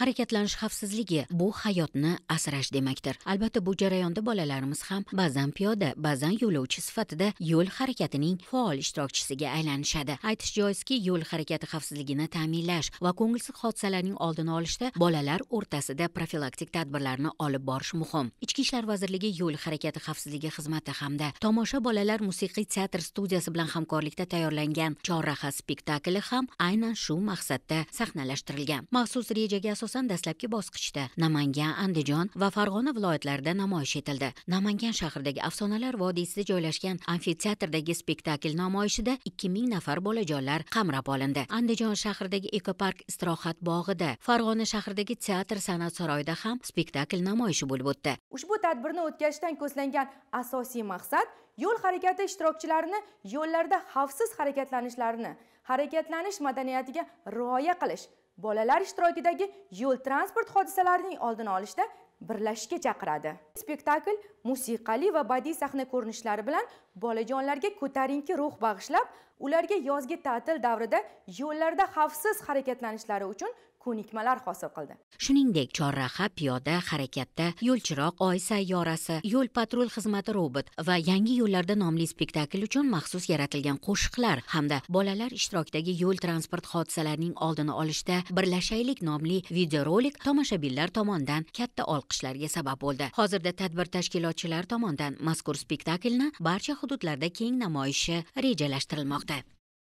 harakatlanish xavfsizligi bu hayotni asrash demakdir albatta bu jarayonda bolalarimiz ham ba'zan piyoda ba'zan yo'lovchi sifatida yo'l harakatining faol ishtirokchisiga aylanishadi aytish joizki yo'l harakati xavfsizligini ta'minlash va ko'ngilsiz hodisalarning oldini olishda bolalar o'rtasida profilaktik tadbirlarni olib borish muhim ichki ishlar vazirligi yo'l harakati xavfsizligi xizmati hamda tomosha bolalar musiqiy teatr studiyasi bilan hamkorlikda tayyorlangan chorraha spektakli ham aynan shu maqsadda sahnalashtirilgan maxsus rejaga asosan dastlabki bosqichda namangan andijon va farg'ona viloyatlarida namoyish etildi namangan shahridagi afsonalar vodiysida joylashgan amfiteatrdagi spektakl namoyishida ikki ming nafar bolajonlar qamrab olindi andijon shahridagi ekopark istirohat bog'ida farg'ona shahridagi teatr san'at saroyida ham spektakl namoyishi bo'lib o'tdi ushbu tadbirni o'tkazishdan ko'zlangan asosiy maqsad yo'l harakati ishtirokchilarini yo'llarda xavfsiz harakatlanishlarini harakatlanish madaniyatiga rioya qilish bolalar ishtirokidagi yo'l transport hodisalarining oldini olishda birlashishga chaqiradi spektakl musiqali va badiiy sahna ko'rinishlari bilan bolajonlarga ko'tarinki ruh bag'ishlab ularga yozgi ta'til davrida yo'llarda xavfsiz harakatlanishlari uchun ko'nikmalar hosil qildi shuningdek chorraha piyoda harakatda yo'lchiroq oy sayyorasi yo'l patrul xizmati robot va yangi yo'llarda nomli spektakl uchun maxsus yaratilgan qo'shiqlar hamda bolalar ishtirokidagi yo'l transport hodisalarining oldini olishda birlashaylik nomli videorolik tomoshabinlar tomonidan katta olqishlarga sabab bo'ldi hozirda tadbir tashkilotchilari tomonidan mazkur spektaklni barcha hududlarda keng namoyishi rejalashtirilmoqda